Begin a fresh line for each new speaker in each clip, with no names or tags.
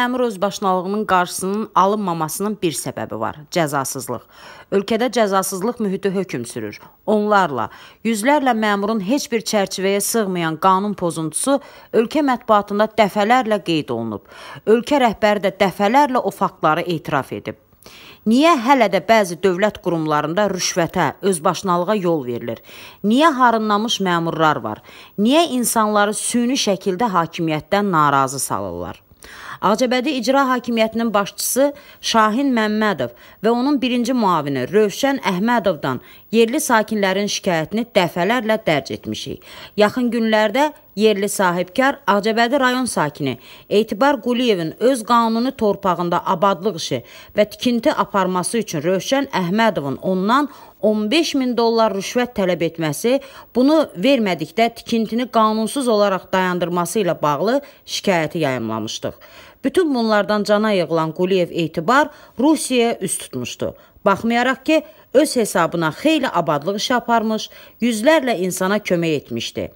məmur özbaşınalığının qarşısının alınmamasının bir səbəbi var: cəzasızlıq. Ölkədə cəzasızlıq mühiti hökm sürür. Onlarla, yüzlərlə məmurun heç bir çərçivəyə sığmayan qanun pozuntusu ölkə mətbuatında dəfələrlə qeyd olunub. Ölkə rəhbəri də dəfələrlə o faktları etiraf edib. Niyə hələ də bəzi dövlət qurumlarında rüşvətə, özbaşınalığa yol verilir? Niyə harınlanmış məmurlar var? Niyə insanları süni şəkildə hakimiyyətdən narazı salırlar? Ağcabədi İcra Hakimiyyətinin başçısı Şahin Məmmədov və onun birinci müavini Rövşən Əhmədovdan yerli sakinlərin şikayətini dəfələrlə dərc etmişik. Yaxın günlərdə yerli sahibkar Ağcabədi rayon sakini Etibar Quliyevin öz qanuni torpağında abadlıq işi və tikinti aparması üçün Rövşən Əhmədovun ondan 15 min dollar rüşvət tələb etməsi, bunu vermədikdə tikintini qanunsuz olaraq dayandırması ilə bağlı şikayəti yayımlamışdıq. Bütün bunlardan cana yığılan Quliyev Etibar Rusiyaya üz tutmuşdu. Baxmayaraq ki, öz hesabına xeyli abadlıq işi aparmış, yüzlərlə insana kömək etmişdi.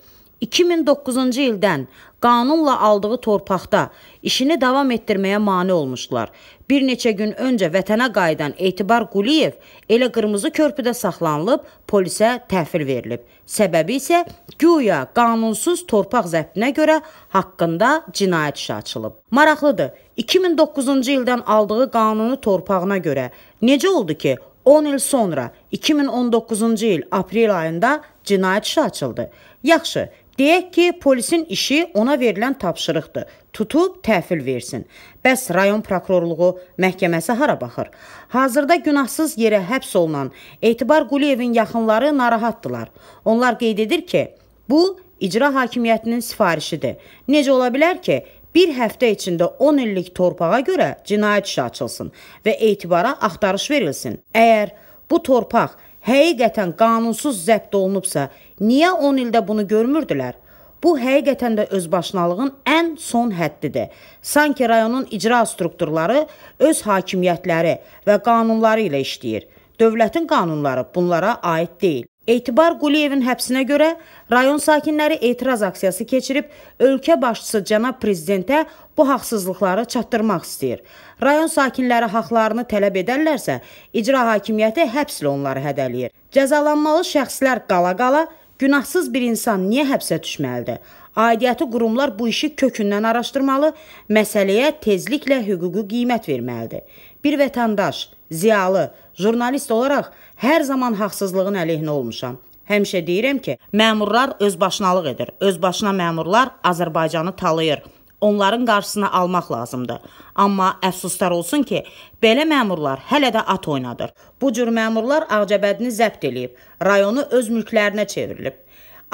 2009-cu ildən qanunla aldığı torpaqda işini davam etdirməyə mane olmuşlar. Bir neçə gün öncə vətənə qayıdan Etibar Quliyev elə qırmızı körpüdə saxlanılıb polisə təhvil verilib. Səbəbi isə güya qanunsuz torpaq zəbtinə görə haqqında cinayət işi açılıb. Maraqlıdır. 2009-cu ildən aldığı qanuni torpağına görə necə oldu ki, 10 il sonra 2019-cu il aprel ayında cinayət işi açıldı. Yaxşı, Deyək ki, polisin işi ona verilən tapşırıqdır. Tutub təhvil versin. Bəs rayon prokurorluğu məhkəməsi hara baxır? Hazırda günahsız yerə həbs olunan Etibar Quliyevin yaxınları narahatdılar. Onlar qeyd edir ki, bu icra hakimiyyətinin sifarişidir. Necə ola bilər ki, bir həftə içində 10 illik torpağa görə cinayət işi açılsın və etibara axtarış verilsin. Əgər bu torpaq həqiqətən qanunsuz zəbt olunubsa, niyə 10 ildə bunu görmürdülər? Bu həqiqətən də özbaşınalığın ən son həddidir. Sanki rayonun icra strukturları öz hakimiyyətləri və qanunları ilə işləyir. Dövlətin qanunları bunlara aid deyil. Etibar Quliyevin həbsinə görə rayon sakinləri etiraz aksiyası keçirib ölkə başçısı cənab prezidentə bu haqsızlıqları çatdırmaq istəyir. Rayon sakinləri haqlarını tələb edərlərsə, icra hakimiyyəti həbslə onları hədələyir. Cəzalanmalı şəxslər qala-qala günahsız bir insan niyə həbsə düşməlidir? aidiyyəti qurumlar bu işi kökündən araşdırmalı, məsələyə tezliklə hüquqi qiymət verməlidir. Bir vətəndaş, ziyalı, jurnalist olaraq hər zaman haqsızlığın əleyhinə olmuşam. Həmişə deyirəm ki, məmurlar özbaşınalıq edir. Özbaşına məmurlar Azərbaycanı talayır. Onların qarşısını almaq lazımdır. Amma əfsuslar olsun ki, belə məmurlar hələ də at oynadır. Bu cür məmurlar Ağcəbədini zəbt eləyib, rayonu öz mülklərinə çevrilib.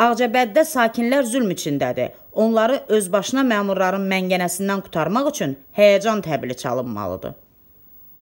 Ağcabəddə sakinlər zülm içindədir. Onları özbaşına məmurların məngənəsindən qurtarmaq üçün həyəcan təbili çalınmalıdır.